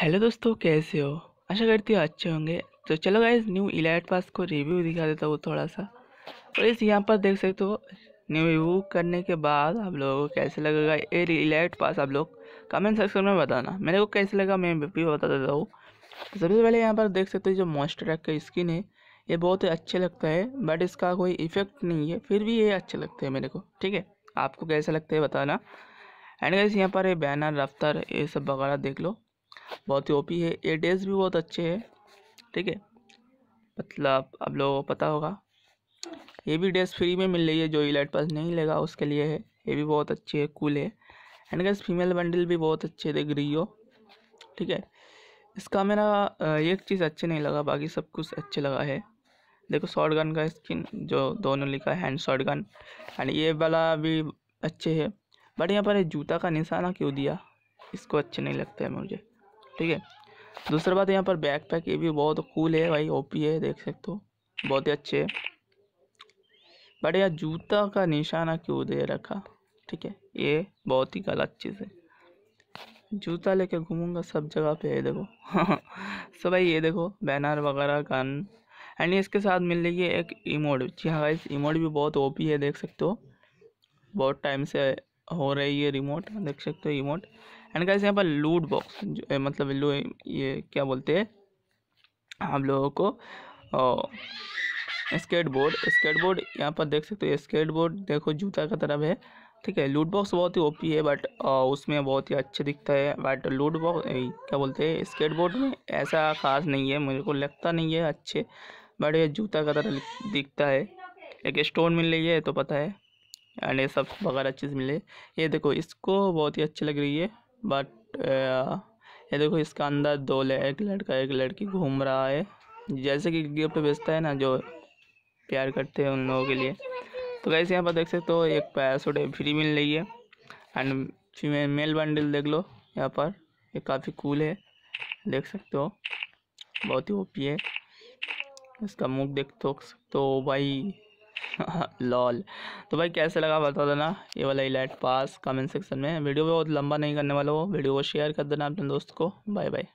hello दोस्तों कैसे हो आशा करती हूँ अच्छे होंगे तो चलो गाइज न्यू इलाइट पास को रिव्यू दिखा देता हूँ थोड़ा सा और इस यहाँ पर देख सकते हो न्यू रिव्यू करने के बाद आप लोगों को कैसे लगेगा ये इलाइट पास आप लोग कमेंट सेक्शन में बताना मेरे को कैसे लगा मैं भी बता देता हूँ तो सबसे पहले यहाँ पर देख सकते हो जो मॉइस्टर का स्किन है ये बहुत ही अच्छे लगता है बट इसका कोई इफेक्ट नहीं है फिर भी ये अच्छे लगते हैं मेरे को ठीक है आपको कैसे लगता है बताना एंड गाइज यहाँ पर ये बैनर रफ्तार ये सब वगैरह देख लो बहुत ही ओपी है ए डेज भी बहुत अच्छे हैं ठीक है मतलब आप लोगों को पता होगा ये भी डेज फ्री में मिल रही है जो इलाइट पास नहीं लेगा उसके लिए है ये भी बहुत अच्छे है कूल है एंड गैस फीमेल बंडल भी बहुत अच्छे थे रही ठीक है इसका मेरा एक चीज़ अच्छे नहीं लगा बाकी सब कुछ अच्छे लगा है देखो शॉर्ट गन का स्किन जो दोनों लिखा है हैंड शॉर्ट गन एंड ये वाला भी अच्छे है बट यहाँ पर जूता का निशाना क्यों दिया इसको अच्छे नहीं लगता है मुझे ठीक है दूसरा बात यहाँ पर बैक पैक ये भी बहुत कूल है भाई ओपी है देख सकते हो बहुत ही अच्छे है बट यार जूता का निशाना क्यों दे रखा ठीक है ये बहुत ही गलत चीज़ है जूता लेके घूमूंगा सब जगह पे है देखो सो भाई ये देखो बैनर वगैरह गन एंड इसके साथ मिल रही है एक इमोड जी हाँ इस इमोड भी बहुत ओपी है देख सकते हो बहुत टाइम से हो रही है रिमोट देख सकते हो इमोट एंड कैसे यहाँ पर लूट बॉक्स जो मतलब लू ये क्या बोलते हैं हम लोगों को स्केट बोर्ड स्केट बोर्ड यहाँ पर देख सकते हो स्केट बोर्ड देखो जूता का तरफ है ठीक है लूट बॉक्स बहुत ही ओपी है बट उसमें बहुत ही अच्छा दिखता है बट लूट बॉक्स क्या बोलते हैं स्केट बोर्ड में ऐसा खास नहीं है मुझे को लगता नहीं है अच्छे बट ये जूता का तरह दिखता है एक स्टोन मिल रही है तो पता है एंड ये सब वगैरह चीज़ मिले ये देखो इसको बहुत ही अच्छी लग रही है बट uh, ये देखो इसका अंदर दो ले एक लड़का एक लड़की घूम रहा है जैसे कि गिफ्ट बेचता है ना जो प्यार करते हैं उन लोगों के लिए तो कैसे यहाँ पर देख सकते हो एक पैरासूट फ्री मिल रही है एंड फीमेल मेल बंडल देख लो यहाँ पर ये काफ़ी कूल है देख सकते हो बहुत ही ओपी है इसका मुख देख तो सकते हो भाई लॉल तो भाई कैसे लगा बता देना ये वाला इलेट पास कमेंट सेक्शन में वीडियो बहुत लंबा नहीं करने वाला हो वीडियो को शेयर कर देना अपने दोस्त को बाय बाय